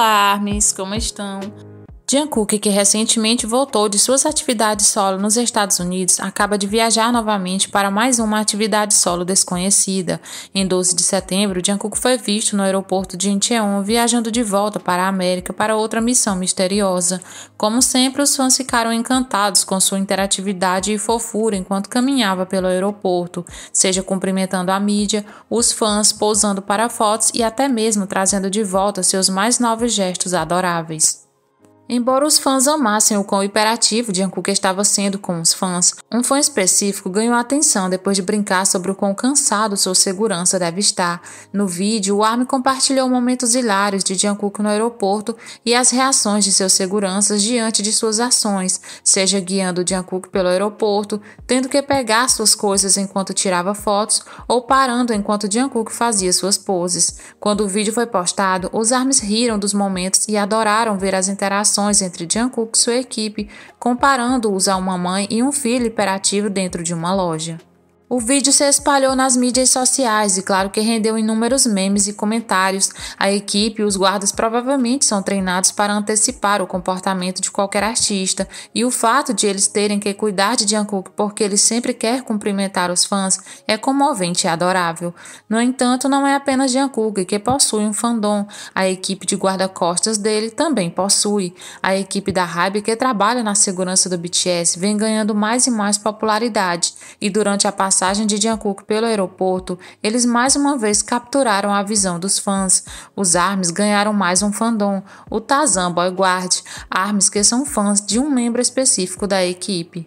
alarmes, como estão? Jungkook, que recentemente voltou de suas atividades solo nos Estados Unidos, acaba de viajar novamente para mais uma atividade solo desconhecida. Em 12 de setembro, Jungkook foi visto no aeroporto de Incheon viajando de volta para a América para outra missão misteriosa. Como sempre, os fãs ficaram encantados com sua interatividade e fofura enquanto caminhava pelo aeroporto, seja cumprimentando a mídia, os fãs pousando para fotos e até mesmo trazendo de volta seus mais novos gestos adoráveis. Embora os fãs amassem o quão hiperativo Jungkook estava sendo com os fãs, um fã específico ganhou atenção depois de brincar sobre o quão cansado sua segurança deve estar. No vídeo, o ARMY compartilhou momentos hilários de Jungkook no aeroporto e as reações de seus seguranças diante de suas ações, seja guiando Jungkook pelo aeroporto, tendo que pegar suas coisas enquanto tirava fotos ou parando enquanto Jungkook fazia suas poses. Quando o vídeo foi postado, os Arms riram dos momentos e adoraram ver as interações relações entre Jungkook e sua equipe, comparando-os a uma mãe e um filho hiperativo dentro de uma loja. O vídeo se espalhou nas mídias sociais e claro que rendeu inúmeros memes e comentários. A equipe e os guardas provavelmente são treinados para antecipar o comportamento de qualquer artista e o fato de eles terem que cuidar de Jungkook porque ele sempre quer cumprimentar os fãs é comovente e adorável. No entanto, não é apenas Jungkook que possui um fandom. A equipe de guarda-costas dele também possui. A equipe da Hybe que trabalha na segurança do BTS vem ganhando mais e mais popularidade e durante a passagem passagem de Jungkook pelo aeroporto, eles mais uma vez capturaram a visão dos fãs. Os ARMYs ganharam mais um fandom, o Tazan Boyguard, ARMYs que são fãs de um membro específico da equipe.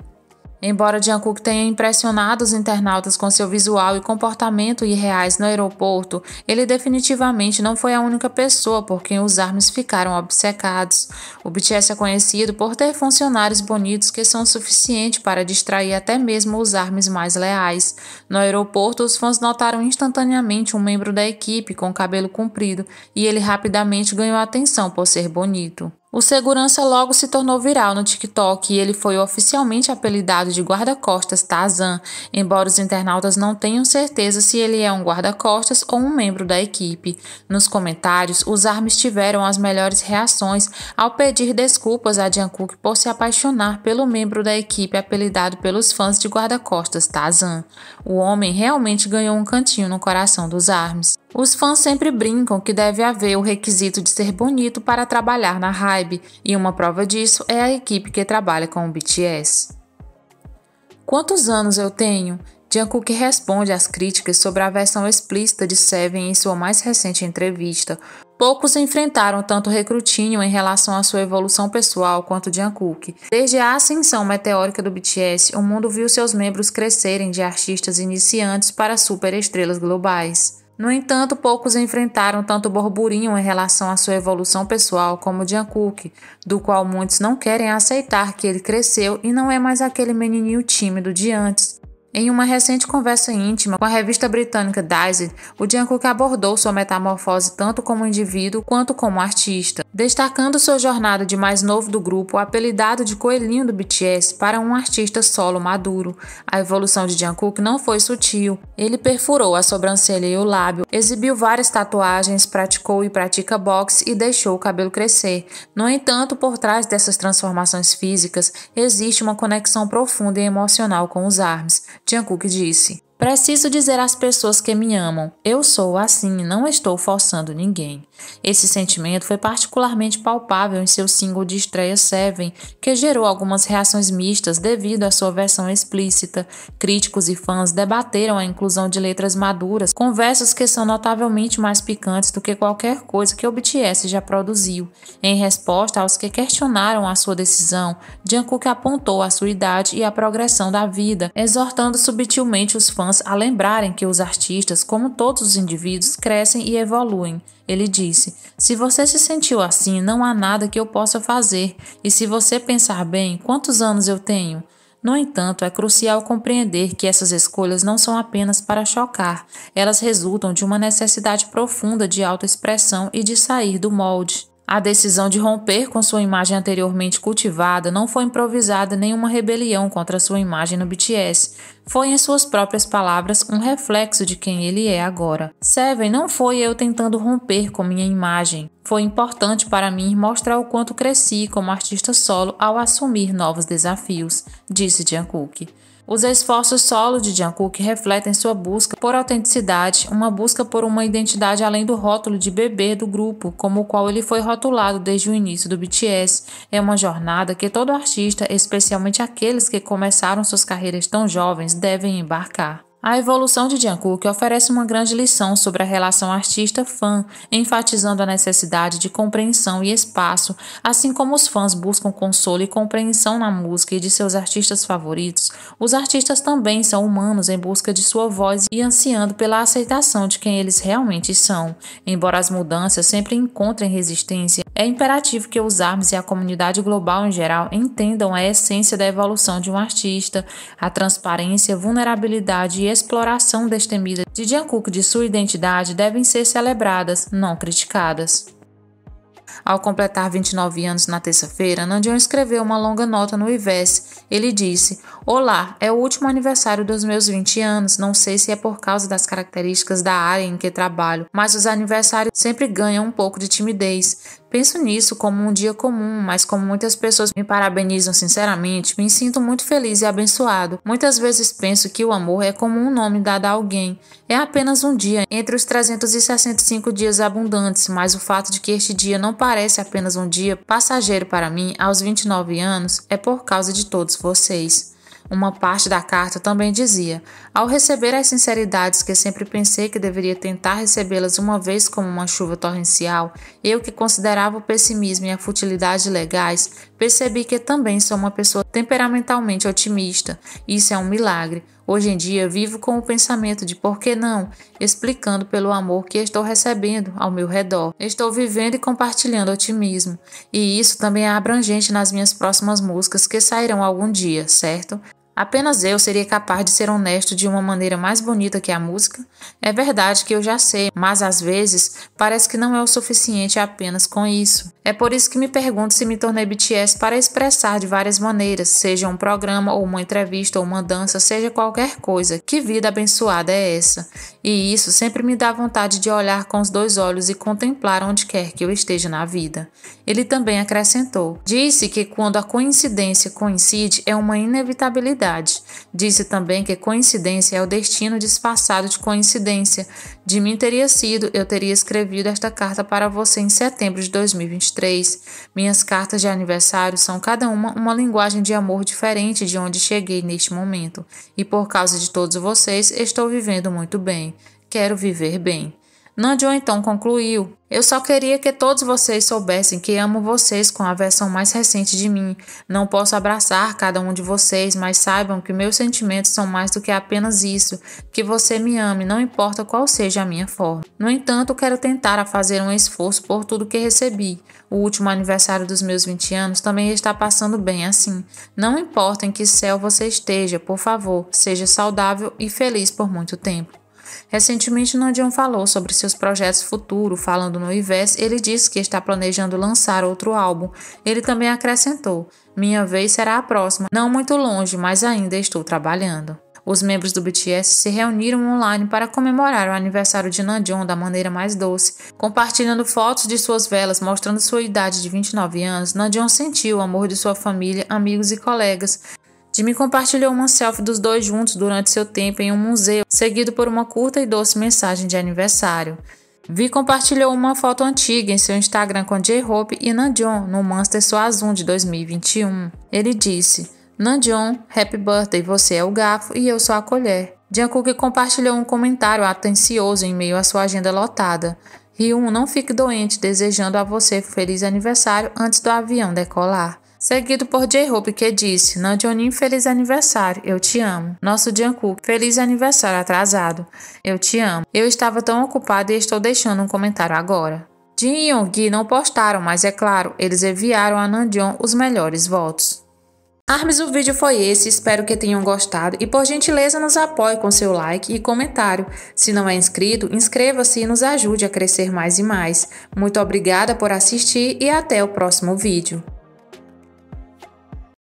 Embora Jungkook tenha impressionado os internautas com seu visual e comportamento irreais no aeroporto, ele definitivamente não foi a única pessoa por quem os armes ficaram obcecados. O BTS é conhecido por ter funcionários bonitos que são suficiente para distrair até mesmo os armes mais leais. No aeroporto, os fãs notaram instantaneamente um membro da equipe com cabelo comprido e ele rapidamente ganhou atenção por ser bonito. O segurança logo se tornou viral no TikTok e ele foi oficialmente apelidado de guarda-costas Tazan, embora os internautas não tenham certeza se ele é um guarda-costas ou um membro da equipe. Nos comentários, os armes tiveram as melhores reações ao pedir desculpas a Jungkook por se apaixonar pelo membro da equipe apelidado pelos fãs de guarda-costas Tazan. O homem realmente ganhou um cantinho no coração dos armes. Os fãs sempre brincam que deve haver o requisito de ser bonito para trabalhar na Hybe, e uma prova disso é a equipe que trabalha com o BTS. Quantos anos eu tenho? Jungkook responde às críticas sobre a versão explícita de Seven em sua mais recente entrevista. Poucos enfrentaram tanto recrutinho em relação à sua evolução pessoal quanto Jungkook. Desde a ascensão meteórica do BTS, o mundo viu seus membros crescerem de artistas iniciantes para superestrelas globais. No entanto, poucos enfrentaram tanto burburinho em relação à sua evolução pessoal como Jan Cook, do qual muitos não querem aceitar que ele cresceu e não é mais aquele menininho tímido de antes, em uma recente conversa íntima com a revista britânica Dized, o Jungkook abordou sua metamorfose tanto como indivíduo quanto como artista, destacando sua jornada de mais novo do grupo, apelidado de Coelhinho do BTS, para um artista solo maduro. A evolução de Jungkook não foi sutil. Ele perfurou a sobrancelha e o lábio, exibiu várias tatuagens, praticou e pratica boxe e deixou o cabelo crescer. No entanto, por trás dessas transformações físicas, existe uma conexão profunda e emocional com os armes de disse: Preciso dizer às pessoas que me amam: eu sou assim, não estou forçando ninguém. Esse sentimento foi particularmente palpável em seu single de estreia Seven, que gerou algumas reações mistas devido à sua versão explícita. Críticos e fãs debateram a inclusão de letras maduras, com versos que são notavelmente mais picantes do que qualquer coisa que o BTS já produziu. Em resposta aos que questionaram a sua decisão, Jungkook apontou a sua idade e a progressão da vida, exortando subtilmente os fãs a lembrarem que os artistas, como todos os indivíduos, crescem e evoluem. Ele disse: Se você se sentiu assim, não há nada que eu possa fazer, e se você pensar bem, quantos anos eu tenho? No entanto, é crucial compreender que essas escolhas não são apenas para chocar, elas resultam de uma necessidade profunda de autoexpressão e de sair do molde. A decisão de romper com sua imagem anteriormente cultivada não foi improvisada nenhuma rebelião contra sua imagem no BTS. Foi, em suas próprias palavras, um reflexo de quem ele é agora. Seven não foi eu tentando romper com minha imagem. Foi importante para mim mostrar o quanto cresci como artista solo ao assumir novos desafios, disse Jungkook. Os esforços solo de Jungkook refletem sua busca por autenticidade, uma busca por uma identidade além do rótulo de bebê do grupo, como o qual ele foi rotulado desde o início do BTS. É uma jornada que todo artista, especialmente aqueles que começaram suas carreiras tão jovens, devem embarcar. A evolução de Jungkook oferece uma grande lição sobre a relação artista-fã, enfatizando a necessidade de compreensão e espaço, assim como os fãs buscam consolo e compreensão na música e de seus artistas favoritos, os artistas também são humanos em busca de sua voz e ansiando pela aceitação de quem eles realmente são. Embora as mudanças sempre encontrem resistência, é imperativo que os armes e a comunidade global em geral entendam a essência da evolução de um artista, a transparência, vulnerabilidade e exploração destemida de Jungkook de sua identidade devem ser celebradas, não criticadas. Ao completar 29 anos na terça-feira, Nandion escreveu uma longa nota no IVES. Ele disse: Olá, é o último aniversário dos meus 20 anos. Não sei se é por causa das características da área em que trabalho, mas os aniversários sempre ganham um pouco de timidez. Penso nisso como um dia comum, mas como muitas pessoas me parabenizam sinceramente, me sinto muito feliz e abençoado. Muitas vezes penso que o amor é como um nome dado a alguém. É apenas um dia entre os 365 dias abundantes, mas o fato de que este dia não parece apenas um dia passageiro para mim aos 29 anos é por causa de todos vocês. Uma parte da carta também dizia: Ao receber as sinceridades que sempre pensei que deveria tentar recebê-las uma vez como uma chuva torrencial, eu que considerava o pessimismo e a futilidade legais, percebi que também sou uma pessoa temperamentalmente otimista. Isso é um milagre, Hoje em dia vivo com o pensamento de por que não, explicando pelo amor que estou recebendo ao meu redor. Estou vivendo e compartilhando otimismo, e isso também é abrangente nas minhas próximas músicas que sairão algum dia, certo? Apenas eu seria capaz de ser honesto de uma maneira mais bonita que a música. É verdade que eu já sei, mas às vezes parece que não é o suficiente apenas com isso. É por isso que me pergunto se me tornei BTS para expressar de várias maneiras, seja um programa ou uma entrevista ou uma dança, seja qualquer coisa. Que vida abençoada é essa? E isso sempre me dá vontade de olhar com os dois olhos e contemplar onde quer que eu esteja na vida. Ele também acrescentou: disse que quando a coincidência coincide é uma inevitabilidade realidade. Disse também que coincidência é o destino disfarçado de coincidência. De mim teria sido, eu teria escrevido esta carta para você em setembro de 2023. Minhas cartas de aniversário são cada uma uma linguagem de amor diferente de onde cheguei neste momento. E por causa de todos vocês, estou vivendo muito bem. Quero viver bem. Nandion então concluiu: Eu só queria que todos vocês soubessem que amo vocês com a versão mais recente de mim. Não posso abraçar cada um de vocês, mas saibam que meus sentimentos são mais do que apenas isso: que você me ame, não importa qual seja a minha forma. No entanto, quero tentar a fazer um esforço por tudo que recebi. O último aniversário dos meus 20 anos também está passando bem assim. Não importa em que céu você esteja, por favor, seja saudável e feliz por muito tempo. Recentemente, Nandion falou sobre seus projetos futuros, falando no IVES, ele disse que está planejando lançar outro álbum. Ele também acrescentou: Minha vez será a próxima, não muito longe, mas ainda estou trabalhando. Os membros do BTS se reuniram online para comemorar o aniversário de Nanjeon da maneira mais doce. Compartilhando fotos de suas velas mostrando sua idade de 29 anos, Nanjeon sentiu o amor de sua família, amigos e colegas. Jimmy compartilhou uma selfie dos dois juntos durante seu tempo em um museu, seguido por uma curta e doce mensagem de aniversário. Vi compartilhou uma foto antiga em seu Instagram com J-Hope e Nanjon no Monster Soazum de 2021. Ele disse: Nanjon, happy birthday, você é o garfo e eu sou a colher. Jungkook compartilhou um comentário atencioso em meio à sua agenda lotada. Ryun, não fique doente, desejando a você feliz aniversário antes do avião decolar seguido por J-Hope que disse: Nanjonin, feliz aniversário, eu te amo. Nosso Jungkook, feliz aniversário atrasado, eu te amo. Eu estava tão ocupado e estou deixando um comentário agora. Jin e Yonggi não postaram, mas é claro, eles enviaram a Nandion os melhores votos. Armes, o vídeo foi esse, espero que tenham gostado e por gentileza nos apoie com seu like e comentário. Se não é inscrito, inscreva-se e nos ajude a crescer mais e mais. Muito obrigada por assistir e até o próximo vídeo.